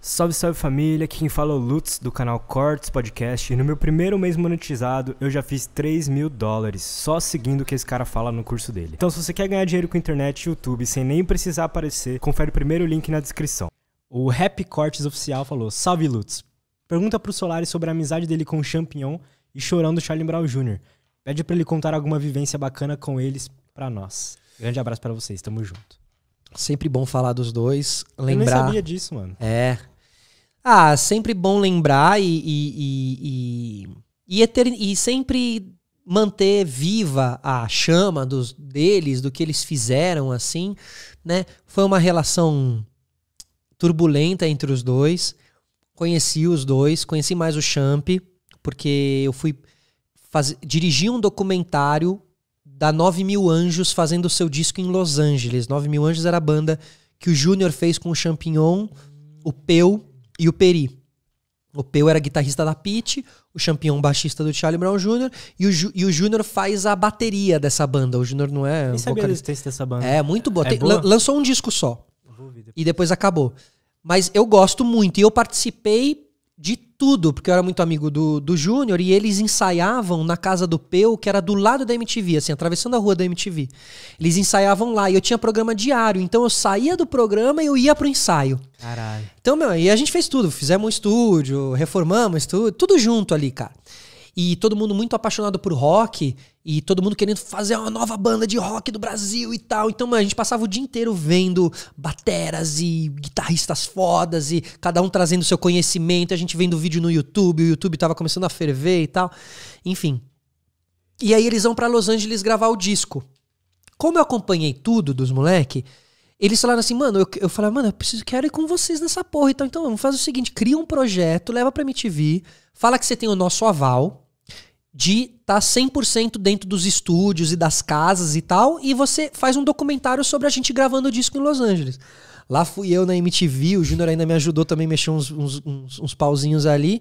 Salve, salve família, aqui quem fala é o Lutz do canal Cortes Podcast e no meu primeiro mês monetizado eu já fiz 3 mil dólares só seguindo o que esse cara fala no curso dele. Então se você quer ganhar dinheiro com internet e YouTube sem nem precisar aparecer, confere o primeiro link na descrição. O Happy Cortes Oficial falou, salve Lutz, pergunta pro Solaris sobre a amizade dele com o Champion e chorando o Charlie Brown Jr. Pede para ele contar alguma vivência bacana com eles para nós. Grande abraço para vocês, tamo junto. Sempre bom falar dos dois. Lembrar. Eu nem sabia disso, mano. É. Ah, sempre bom lembrar e. E, e, e, e, etern... e sempre manter viva a chama dos deles, do que eles fizeram, assim, né? Foi uma relação turbulenta entre os dois. Conheci os dois, conheci mais o Champ, porque eu fui faz... dirigir um documentário da 9 Mil Anjos fazendo o seu disco em Los Angeles. 9 Mil Anjos era a banda que o Júnior fez com o Champignon, o Peu e o Peri. O Peu era guitarrista da Pitt, o Champion baixista do Charlie Brown Jr. e o, Júnior faz a bateria dessa banda. O Júnior não é. Nem sabia da existência dessa banda. É, muito boa. É Tem, boa? Lançou um disco só. Depois. E depois acabou. Mas eu gosto muito. E eu participei de tudo, porque eu era muito amigo do, do Júnior e eles ensaiavam na casa do Peu, que era do lado da MTV, assim, atravessando a rua da MTV. Eles ensaiavam lá e eu tinha programa diário, então eu saía do programa e eu ia pro ensaio. Caralho. Então, meu, e a gente fez tudo, fizemos um estúdio, reformamos tudo, tudo junto ali, cara e todo mundo muito apaixonado por rock e todo mundo querendo fazer uma nova banda de rock do Brasil e tal. Então, mano, a gente passava o dia inteiro vendo bateras e guitarristas fodas e cada um trazendo seu conhecimento, a gente vendo vídeo no YouTube, o YouTube tava começando a ferver e tal. Enfim. E aí eles vão para Los Angeles gravar o disco. Como eu acompanhei tudo dos moleque, eles falaram assim, mano, eu, eu falei, mano, eu preciso, quero ir com vocês nessa porra. Então, então vamos fazer o seguinte, cria um projeto, leva pra MTV, fala que você tem o nosso aval, de estar tá 100% dentro dos estúdios e das casas e tal, e você faz um documentário sobre a gente gravando o disco em Los Angeles. Lá fui eu na MTV, o Júnior ainda me ajudou também, mexeu uns, uns, uns, uns, pauzinhos ali.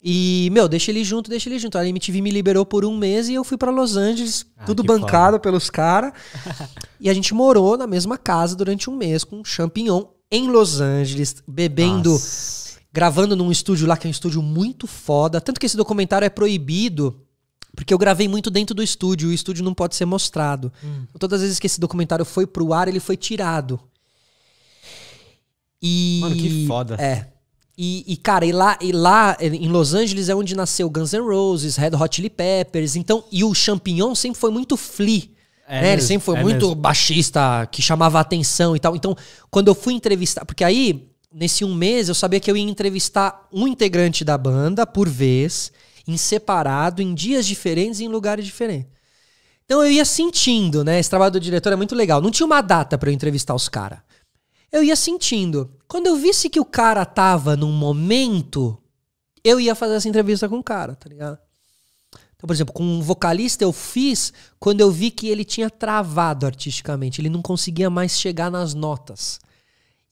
E, meu, deixa ele junto, deixa ele junto. A MTV me liberou por um mês e eu fui para Los Angeles, ah, tudo bancado foda. pelos caras. e a gente morou na mesma casa durante um mês com um champignon em Los Angeles, bebendo Nossa gravando num estúdio lá que é um estúdio muito foda. Tanto que esse documentário é proibido. Porque eu gravei muito dentro do estúdio, e o estúdio não pode ser mostrado. Hum. Então, todas as vezes que esse documentário foi pro ar, ele foi tirado. E. Mano, que foda. É. E, e, cara, e lá, e lá em Los Angeles é onde nasceu Guns N' Roses, Red Hot Chili Peppers. Então, e o Champignon sempre foi muito flea. É né? mesmo, ele sempre foi é muito mesmo. baixista, que chamava atenção e tal. Então, quando eu fui entrevistar. Porque aí nesse um mês eu sabia que eu ia entrevistar um integrante da banda por vez, em separado, em dias diferentes, e em lugares diferentes. Então eu ia sentindo, né? Esse trabalho do diretor é muito legal. Não tinha uma data para eu entrevistar os caras. Eu ia sentindo. Quando eu visse que o cara tava num momento, eu ia fazer essa entrevista com o cara, tá ligado? Então, por exemplo, com um vocalista eu fiz quando eu vi que ele tinha travado artisticamente, ele não conseguia mais chegar nas notas.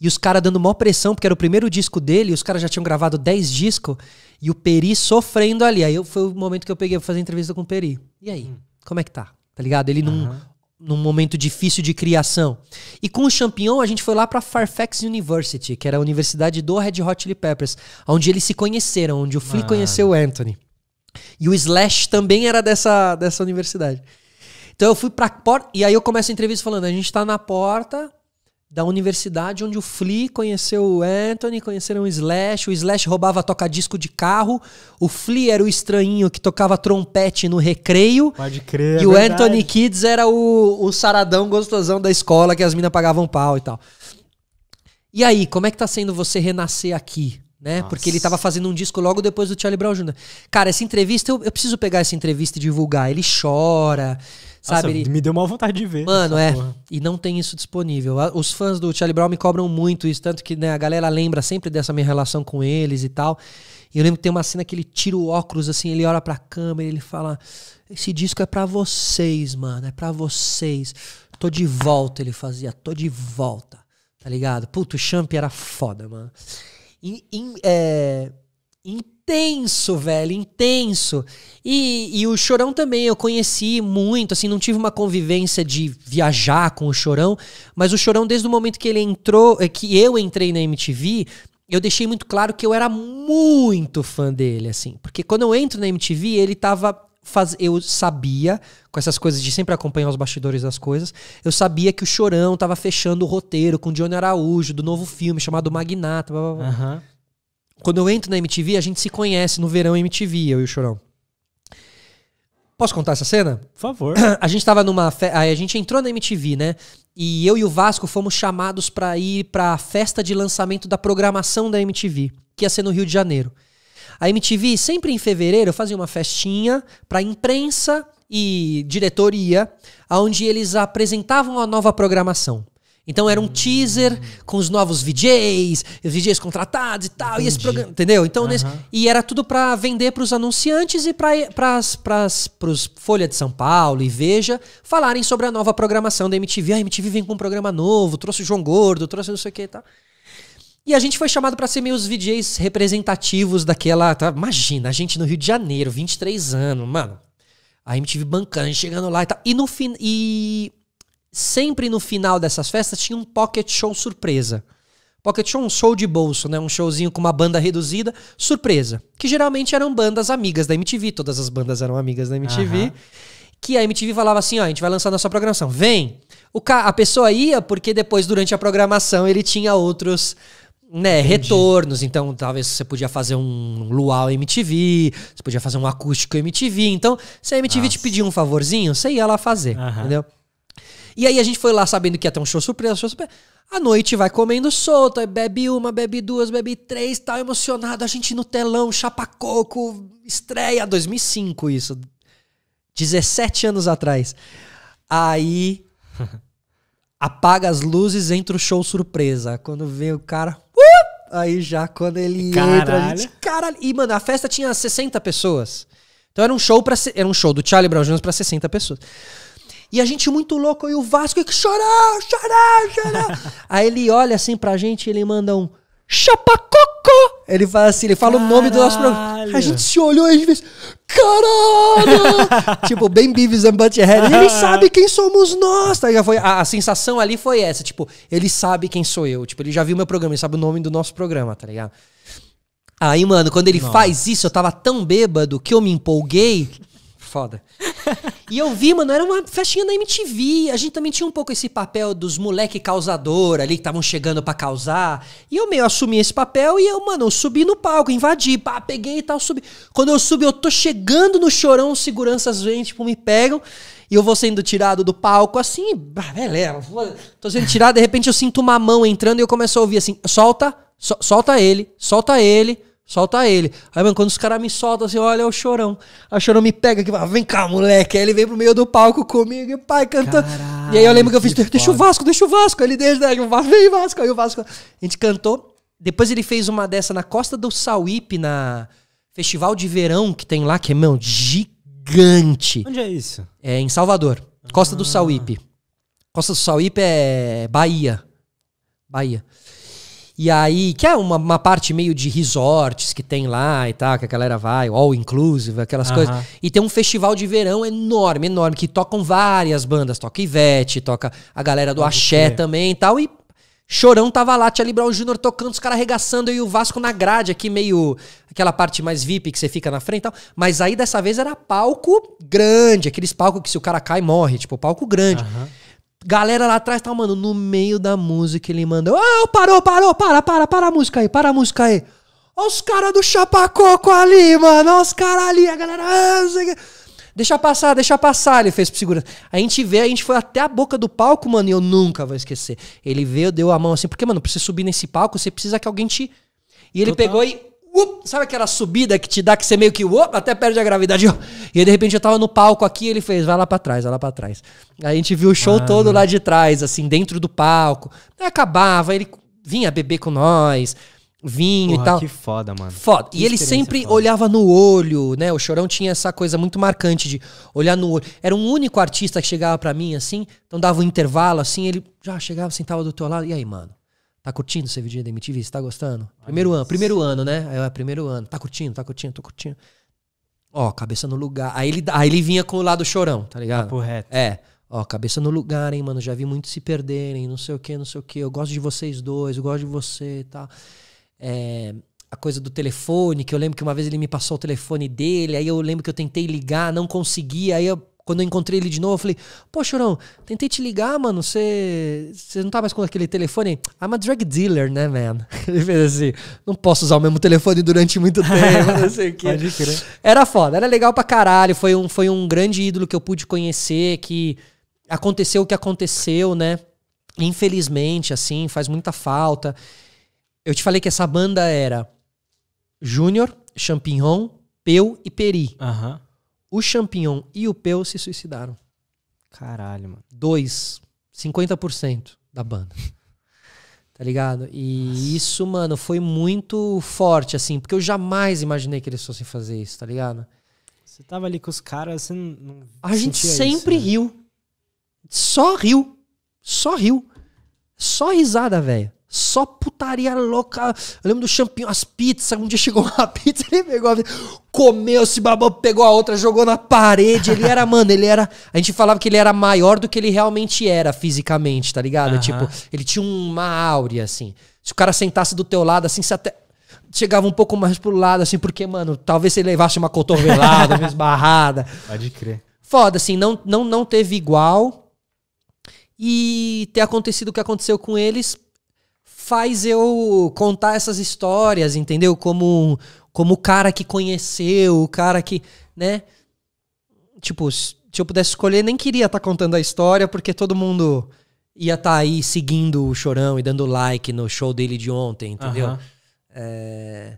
E os caras dando maior pressão, porque era o primeiro disco dele, os caras já tinham gravado 10 discos, e o Peri sofrendo ali. Aí foi o momento que eu peguei pra fazer entrevista com o Peri. E aí? Hum. Como é que tá? Tá ligado? Ele uhum. num momento difícil de criação. E com o Champignon, a gente foi lá para Fairfax University, que era a universidade do Red Hot Chili Peppers, onde eles se conheceram, onde o Flea Mano. conheceu o Anthony. E o Slash também era dessa, dessa universidade. Então eu fui pra porta, e aí eu começo a entrevista falando: a gente tá na porta da universidade onde o Flea conheceu o Anthony, conheceram o Slash, o Slash roubava toca-disco de carro, o Flea era o estranhinho que tocava trompete no recreio. Pode crer. É e é o verdade. Anthony Kids era o, o saradão gostosão da escola que as minas pagavam pau e tal. E aí, como é que tá sendo você renascer aqui? Né? Porque ele tava fazendo um disco logo depois do Charlie Brown Jr. Cara, essa entrevista, eu, eu preciso pegar essa entrevista e divulgar. Ele chora. Nossa, sabe? me deu uma vontade de ver. Mano, é. Porra. E não tem isso disponível. Os fãs do Charlie Brown me cobram muito isso, tanto que né, a galera lembra sempre dessa minha relação com eles e tal. E eu lembro que tem uma cena que ele tira o óculos assim, ele olha pra câmera, ele fala: "Esse disco é para vocês, mano, é para vocês. Tô de volta", ele fazia. "Tô de volta". Tá ligado? Puto, o Champ era foda, mano. E, e, é, intenso, velho, intenso. E, e, o Chorão também eu conheci muito, assim, não tive uma convivência de viajar com o Chorão, mas o Chorão, desde o momento que ele entrou, eh, que eu entrei na MTV, eu deixei muito claro que eu era muito fã dele, assim. Porque quando eu entro na MTV, ele tava. Faz... Eu sabia, com essas coisas de sempre acompanhar os bastidores das coisas, eu sabia que o Chorão tava fechando o roteiro com o Johnny Araújo, do novo filme chamado Magnata. Blá, blá, blá. Uhum. Quando eu entro na MTV, a gente se conhece no verão MTV, eu e o Chorão. Posso contar essa cena? Por favor. A gente tava numa. Fe... A gente entrou na MTV, né? E eu e o Vasco fomos chamados para ir pra festa de lançamento da programação da MTV, que ia ser no Rio de Janeiro. A MTV, sempre em fevereiro, fazia uma festinha pra imprensa e diretoria, onde eles apresentavam a nova programação. Então era um teaser com os novos VJs, os VJs contratados e tal, Entendi. e esse programa, entendeu? Então nesse, e era tudo para vender para os anunciantes e para os Folha de São Paulo e Veja falarem sobre a nova programação da MTV. A ah, MTV vem com um programa novo, trouxe o João Gordo, trouxe não sei o que e tal. E a gente foi chamado para ser meio os VJs representativos daquela, tá? imagina, a gente no Rio de Janeiro, 23 anos, mano. A MTV bancando, chegando lá e tal. E no fim e sempre no final dessas festas tinha um pocket show surpresa. Pocket show, um show de bolso, né? Um showzinho com uma banda reduzida, surpresa. Que geralmente eram bandas amigas da MTV, todas as bandas eram amigas da MTV. Uhum. Que a MTV falava assim: ó, a gente vai lançar nossa programação, vem! O ca... A pessoa ia porque depois, durante a programação, ele tinha outros né, Entendi. retornos. Então, talvez você podia fazer um luau MTV, você podia fazer um acústico MTV. Então, se a MTV Nossa. te pedir um favorzinho, você ia lá fazer, entendeu? E aí a gente foi lá sabendo que ia ter um show surpresa, show surpresa. A noite vai comendo solto, bebe uma, bebe duas, bebe três, tal, emocionado. A gente no telão, chapa coco, estreia, 2005 isso. 17 anos atrás. Aí apaga as luzes, entra o show surpresa. Quando vem o cara, uh! aí já quando ele caralho. entra, a gente, caralho. E mano, a festa tinha 60 pessoas. Então era um show para era um show do Charlie Brown Jones para 60 pessoas. E a gente muito louco, e o Vasco, que chorou, chorou, chorou. Aí ele olha assim pra gente e ele manda um Chapacoco! Ele fala assim, ele fala Caralho. o nome do nosso programa. A gente se olhou e a gente fez. Caralho! tipo, bem Beavis and Butthead. ele ah. sabe quem somos nós. Tá? Já foi, a, a, sensação ali foi essa. Tipo, ele sabe quem sou eu. Tipo, ele já viu meu programa, ele sabe o nome do nosso programa, tá ligado? Aí, mano, quando ele Nossa. faz isso, eu tava tão bêbado que eu me empolguei. Foda. e eu vi, mano, era uma festinha da MTV. A gente também tinha um pouco esse papel dos moleque causador ali, que estavam chegando para causar. E eu meio assumi esse papel e eu, mano, eu subi no palco, invadi, pá, peguei e tal, subi. Quando eu subi, eu tô chegando no chorão, seguranças vêm, tipo, me pegam. E eu vou sendo tirado do palco assim, beleza, tô sendo tirado, de repente eu sinto uma mão entrando e eu começo a ouvir assim, solta, so solta ele, solta ele, Solta ele. Aí, mano, quando os caras me soltam assim, olha é o chorão. Aí o chorão me pega aqui, fala, vem cá, moleque. Aí ele vem pro meio do palco comigo e pai canta. e aí eu lembro que eu fiz, deixa o Vasco, deixa o Vasco. Aí ele deixa, né o Vasco, vem Vasco. Aí o Vasco. A gente cantou. Depois ele fez uma dessa na Costa do Sauípe, na Festival de Verão que tem lá, que é, meu, gigante. Onde é isso? É em Salvador. Costa ah. do Sauípe. Costa do Sauípe é Bahia. Bahia. E aí, que é uma, uma, parte meio de resorts que tem lá e tal, que a galera vai, all inclusive, aquelas uhum. coisas. E tem um festival de verão enorme, enorme, que tocam várias bandas. Toca Ivete, toca a galera do Pode Axé também e tal. E Chorão tava lá, Tia Brown Júnior tocando, os caras arregaçando e o Vasco na grade aqui, meio aquela parte mais VIP que você fica na frente e tal. Mas aí dessa vez era palco grande, aqueles palcos que se o cara cai morre, tipo, palco grande. Uhum. Galera lá atrás tá, mano, no meio da música ele manda. Oh, parou, parou, para, para, para a música aí, para a música aí. Olha os caras do Chapacoco ali, mano. Olha os caras ali, a galera. Ah, deixa passar, deixa passar, ele fez pro segurança. A gente vê, a gente foi até a boca do palco, mano, e eu nunca vou esquecer. Ele veio, deu a mão assim, porque, mano, pra você subir nesse palco, você precisa que alguém te. E ele Total. pegou e Up, sabe aquela subida que te dá que você meio que up, até perde a gravidade? E aí, de repente, eu tava no palco aqui ele fez, vai lá pra trás, vai lá pra trás. Aí a gente viu o show ah, todo lá de trás, assim, dentro do palco. Aí acabava, ele vinha beber com nós, vinho Porra, e tal. Que foda, mano. Foda. Que e ele sempre foda. olhava no olho, né? O Chorão tinha essa coisa muito marcante de olhar no olho. Era um único artista que chegava para mim, assim, então dava um intervalo, assim, ele já chegava, sentava do teu lado, e aí, mano? Tá curtindo vídeo da MTV? Você tá gostando? Primeiro ano, primeiro ano, né? Aí eu, primeiro ano. Tá curtindo, tá curtindo, tô curtindo. Ó, cabeça no lugar. Aí ele, aí ele vinha com o lado chorão, tá ligado? Papo reto. É. Ó, cabeça no lugar, hein, mano. Já vi muito se perderem, não sei o que, não sei o que. Eu gosto de vocês dois, eu gosto de você e tá? tal. É, a coisa do telefone, que eu lembro que uma vez ele me passou o telefone dele, aí eu lembro que eu tentei ligar, não consegui, aí eu quando eu encontrei ele de novo, eu falei: Pô, Chorão, tentei te ligar, mano. Você não tá mais com aquele telefone? I'm a drug dealer, né, man? Ele fez assim: Não posso usar o mesmo telefone durante muito tempo, não sei o quê. Pode crer. Era foda, era legal pra caralho. Foi um, foi um grande ídolo que eu pude conhecer, que aconteceu o que aconteceu, né? Infelizmente, assim, faz muita falta. Eu te falei que essa banda era Júnior, Champignon, Peu e Peri. Aham. O champignon e o Peu se suicidaram. Caralho, mano. Dois. 50% da banda. tá ligado? E Nossa. isso, mano, foi muito forte, assim, porque eu jamais imaginei que eles fossem fazer isso, tá ligado? Você tava ali com os caras, você não. A gente sempre isso, né? riu. Só riu. Só riu. Só risada, velho. Só putaria louca. Eu lembro do champinho, as pizzas. Um dia chegou uma pizza, ele pegou a comeu, se babou, pegou a outra, jogou na parede. Ele era, mano, ele era. A gente falava que ele era maior do que ele realmente era fisicamente, tá ligado? Tipo, ele tinha uma áurea, assim. Se o cara sentasse do teu lado, assim, você até chegava um pouco mais pro lado, assim, porque, mano, talvez você levasse uma cotovelada, uma esbarrada. Pode crer. Foda, assim, não, não, não teve igual. E ter acontecido o que aconteceu com eles, faz eu contar essas histórias, entendeu? Como como o cara que conheceu, o cara que, né? Tipo, se eu pudesse escolher, nem queria estar tá contando a história, porque todo mundo ia estar tá aí seguindo o Chorão e dando like no show dele de ontem, entendeu? Uhum. É...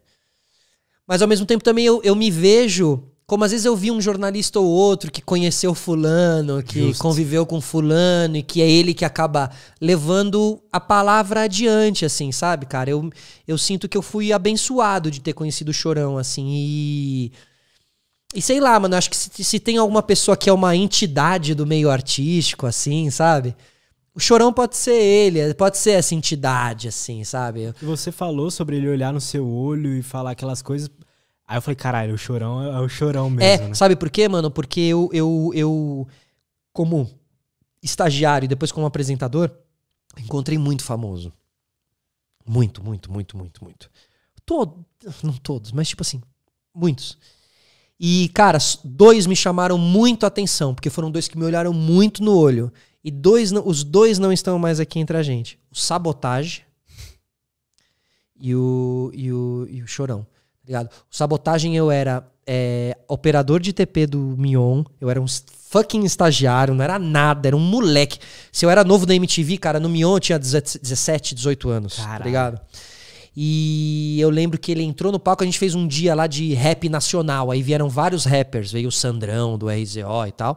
Mas ao mesmo tempo também eu, eu me vejo como às vezes eu vi um jornalista ou outro que conheceu fulano, que Justo. conviveu com fulano e que é ele que acaba levando a palavra adiante, assim, sabe, cara? Eu, eu sinto que eu fui abençoado de ter conhecido o Chorão, assim, e... E sei lá, mano, acho que se, se tem alguma pessoa que é uma entidade do meio artístico, assim, sabe? O Chorão pode ser ele, pode ser essa entidade, assim, sabe? Você falou sobre ele olhar no seu olho e falar aquelas coisas. Aí eu falei, caralho, é o chorão é o chorão é, mesmo. É, né? sabe por quê, mano? Porque eu, eu, eu, como estagiário e depois como apresentador, encontrei muito famoso. Muito, muito, muito, muito, muito. todos não todos, mas tipo assim, muitos. E, cara, dois me chamaram muito a atenção, porque foram dois que me olharam muito no olho. E dois, os dois não estão mais aqui entre a gente. O Sabotage e o, e o, e o Chorão ligado? O sabotagem eu era é, operador de TP do Mion, eu era um fucking estagiário, não era nada, era um moleque. Se eu era novo da MTV, cara, no Mion eu tinha 17, 18 anos, tá Caralho. tá ligado? E eu lembro que ele entrou no palco, a gente fez um dia lá de rap nacional, aí vieram vários rappers, veio o Sandrão do RZO e tal.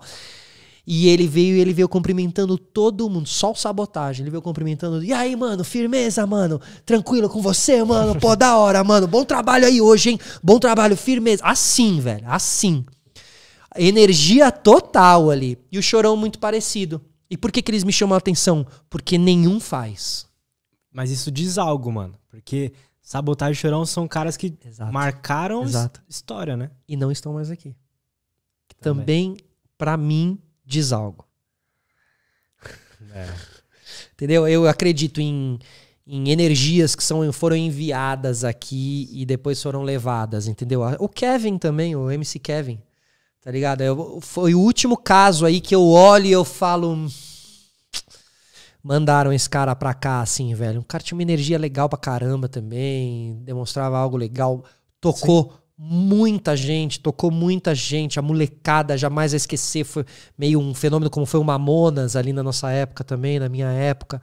E ele veio e ele veio cumprimentando todo mundo, só o sabotagem. Ele veio cumprimentando. E aí, mano, firmeza, mano. Tranquilo com você, mano. Pô, da hora, mano. Bom trabalho aí hoje, hein? Bom trabalho, firmeza. Assim, velho, assim. Energia total ali. E o chorão muito parecido. E por que, que eles me chamam a atenção? Porque nenhum faz. Mas isso diz algo, mano. Porque sabotagem e chorão são caras que Exato. marcaram Exato. história, né? E não estão mais aqui. Também, Também para mim, diz algo. É. Entendeu? Eu acredito em, em energias que são, foram enviadas aqui e depois foram levadas, entendeu? O Kevin também, o MC Kevin, tá ligado? Eu, foi o último caso aí que eu olho e eu falo. Hum, mandaram esse cara pra cá, assim, velho. Um cara tinha uma energia legal pra caramba também, demonstrava algo legal, tocou Sim muita gente, tocou muita gente, a molecada jamais vai esquecer, foi meio um fenômeno como foi o Mamonas ali na nossa época também, na minha época.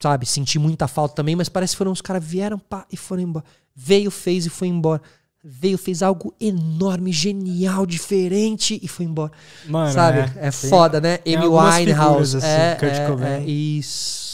Sabe, senti muita falta também, mas parece que foram os caras vieram pá, e foram embora. Veio, fez e foi embora. Veio, fez algo enorme, genial, diferente e foi embora. Mano, sabe? É, é foda, né? Amy Winehouse. Figuras, assim, é, é, é, isso.